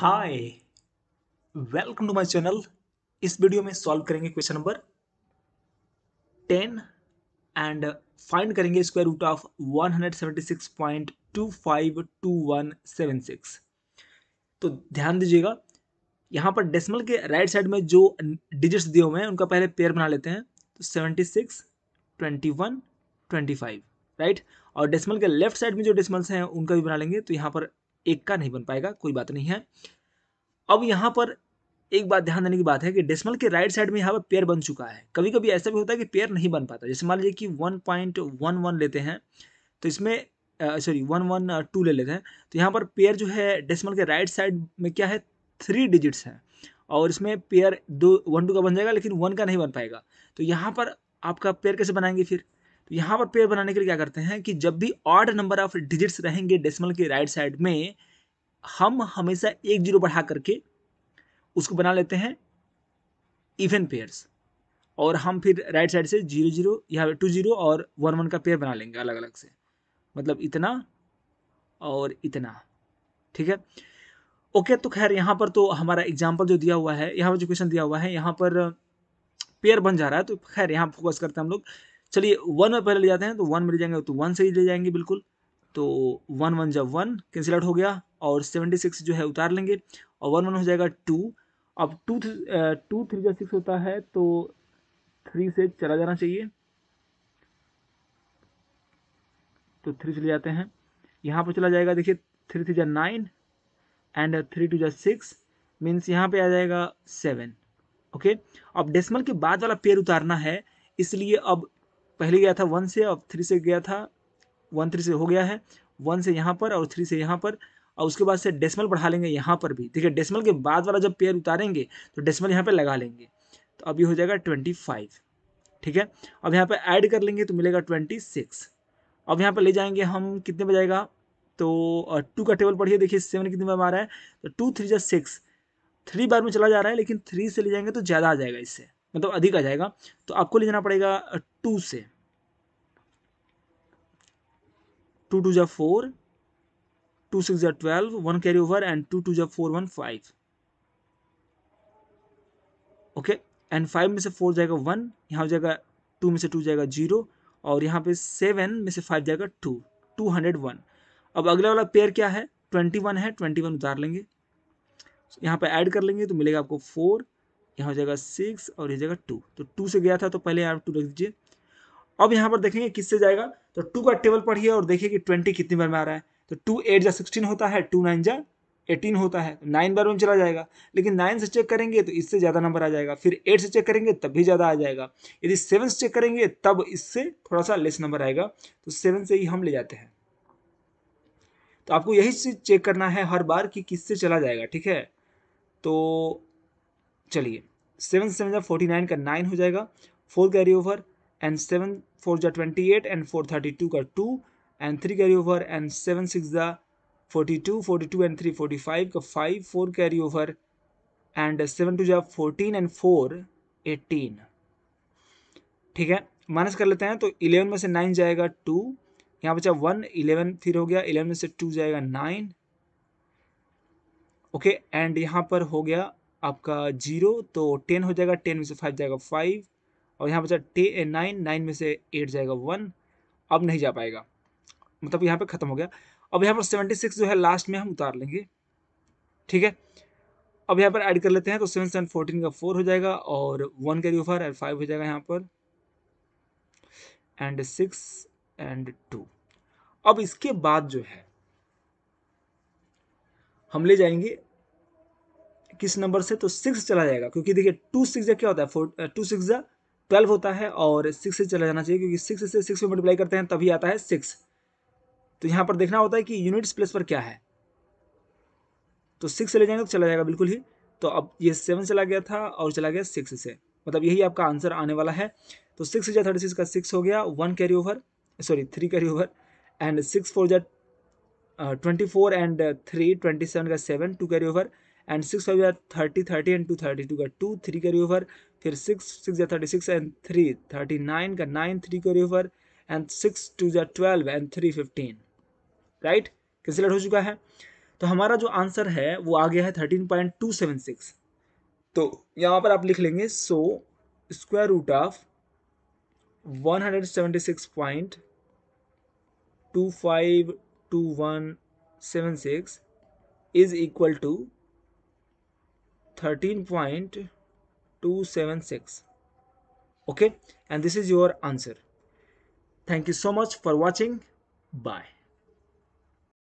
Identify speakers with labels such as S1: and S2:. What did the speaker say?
S1: hi welcome to my channel इस video में solve करेंगे question number ten and find करेंगे स्क्वायर रूट ऑफ 176.252176 तो ध्यान दीजिएगा यहाँ पर डेसिमल के राइट साइड में जो डिजिट्स दिए हुए हैं उनका पहले पेयर बना लेते हैं तो 76 21 25 राइट और डेसिमल के लेफ्ट साइड में जो डेसिमल्स हैं उनका भी बना लेंगे तो यहाँ पर एक का नहीं बन पाएगा कोई बात नहीं है अब यहाँ पर एक बात ध्यान देने की बात है कि डेसिमल के राइट साइड में यहाँ पर पेयर बन चुका है कभी कभी ऐसा भी होता है कि पेयर नहीं बन पाता जैसे मान लीजिए कि वन पॉइंट वन वन लेते हैं तो इसमें सॉरी वन वन टू ले लेते हैं तो यहाँ पर पेयर जो है डेसिमल के राइट साइड में क्या है थ्री डिजिट्स हैं और इसमें पेयर दो वन टू का बन जाएगा लेकिन वन का नहीं बन पाएगा तो यहाँ पर आपका पेयर कैसे बनाएंगे फिर तो यहाँ पर पेयर बनाने के लिए क्या करते हैं कि जब भी ऑड नंबर ऑफ डिजिट्स रहेंगे डेसिमल के राइट साइड में हम हमेशा एक जीरो बढ़ा करके उसको बना लेते हैं इवन पेयर्स और हम फिर राइट साइड से जीरो जीरो या टू जीरो और वन वन का पेयर बना लेंगे अलग अलग से मतलब इतना और इतना ठीक है ओके तो खैर यहाँ पर तो हमारा एग्जाम्पल जो दिया हुआ है यहाँ पर जो क्वेश्चन दिया हुआ है यहाँ पर पेयर बन जा रहा है तो खैर यहाँ फोकस करते हैं हम लोग चलिए वन में पहले ले जाते हैं तो वन में ले जाएंगे तो वन से ही ले जाएंगे बिल्कुल तो वन वन जब वन कैंसिल आउट हो गया और सेवेंटी सिक्स जो है उतार लेंगे और वन वन हो जाएगा टू अब टू टू थ्री जब सिक्स होता है तो थ्री से चला जाना चाहिए तो थ्री चले जाते हैं यहाँ पर चला जाएगा देखिए थ्री थ्री जा नाइन एंड थ्री टू जा सिक्स मीन्स यहाँ पे आ जाएगा सेवन ओके अब डेसिमल के बाद वाला पेयर उतारना है इसलिए अब पहले गया था वन से अब थ्री से गया था वन थ्री से हो गया है वन से यहाँ पर और थ्री से यहाँ पर और उसके बाद से डेसिमल बढ़ा लेंगे यहाँ पर भी देखिए डेसिमल के बाद वाला जब पेयर उतारेंगे तो डेसिमल यहाँ पर लगा लेंगे तो अब ये हो जाएगा ट्वेंटी फाइव ठीक है अब यहाँ पर ऐड कर लेंगे तो मिलेगा ट्वेंटी सिक्स अब यहाँ पर ले जाएंगे हम कितने पर जाएगा तो टू का टेबल पढ़िए देखिए सेवन कितने बार रहा है तो टू थ्री या सिक्स थ्री बार में चला जा रहा है लेकिन थ्री से ले जाएंगे तो ज़्यादा आ जाएगा इससे मतलब अधिक आ जाएगा तो आपको ले जाना पड़ेगा टू से टू टू जा फोर टू सिक्स जा twelve one carry over and two two जा four one five okay and five में से फोर जाएगा वन यहाँ हो जाएगा टू में से टू जाएगा जीरो और यहाँ पे सेवन में से फाइव जाएगा टू टू हंड्रेड वन अब अगला वाला पेयर क्या है ट्वेंटी वन है ट्वेंटी वन उतार लेंगे यहाँ पे ऐड कर लेंगे तो मिलेगा आपको फोर यहाँ हो जाएगा सिक्स और ये जाएगा टू तो टू से गया था तो पहले आप टू रख दीजिए अब यहाँ पर देखेंगे किससे जाएगा तो टू का टेबल पढ़िए और देखिए कि ट्वेंटी कितनी बार में आ रहा है तो टू एट जा सिक्सटीन होता है टू नाइन जा एटीन होता है नाइन बार में चला जाएगा लेकिन नाइन से चेक करेंगे तो इससे ज़्यादा नंबर आ जाएगा फिर एट से चेक करेंगे तब भी ज़्यादा आ जाएगा यदि सेवन से चेक करेंगे तब इससे थोड़ा सा लेस नंबर आएगा तो सेवन से ही हम ले जाते हैं तो आपको यही चीज़ चेक करना है हर बार कि किससे चला जाएगा ठीक है तो चलिए सेवन सेवन या फोर्टी नाइन का नाइन हो जाएगा four carry over and seven four जा twenty eight and four thirty two का two and three carry over and seven six जा forty two forty two and three forty five का five four carry over and seven two जा fourteen and four eighteen ठीक है minus कर लेते हैं तो इलेवन में से नाइन जाएगा टू यहाँ बचा वन इलेवन फिर हो गया इलेवन में से टू जाएगा नाइन ओके एंड यहाँ पर हो गया आपका जीरो तो टेन हो जाएगा टेन में से फाइव जाएगा फाइव और यहाँ बचा टे नाइन नाइन में से एट जाएगा वन अब नहीं जा पाएगा मतलब यहाँ पे ख़त्म हो गया अब यहाँ पर सेवेंटी सिक्स जो है लास्ट में हम उतार लेंगे ठीक है अब यहाँ पर ऐड कर लेते हैं तो सेवन सेवन फोर्टीन का फोर हो जाएगा और वन के रिफर एंड फाइव हो जाएगा यहाँ पर एंड सिक्स एंड टू अब इसके बाद जो है हम ले जाएंगे किस नंबर से तो सिक्स चला जाएगा क्योंकि देखिए टू सिक्स क्या होता है फोर टू सिक्स ट्वेल्व होता है और सिक्स से चला जाना चाहिए क्योंकि सिक्स से सिक्स में मल्टीप्लाई करते हैं तभी आता है सिक्स तो यहाँ पर देखना होता है कि यूनिट्स प्लेस पर क्या है तो सिक्स चले जाएंगे तो चला जाएगा बिल्कुल ही तो अब ये सेवन चला गया था और चला गया सिक्स से मतलब यही आपका आंसर आने वाला है तो सिक्स या थर्टी सिक्स का सिक्स हो गया one carry over sorry three carry over and six four या twenty four and three twenty seven का seven two carry over and six five या thirty thirty and two thirty two का two three carry over फिर six six या thirty six and three thirty nine का nine three carry over and six two या twelve and three fifteen right consider हो चुका है तो हमारा जो आंसर है वो आ गया है thirteen point two seven six तो यहाँ पर आप लिख लेंगे so square root of one hundred seventy six point two five two one seven six is equal to 13.276 okay and this is your answer thank you so much for watching bye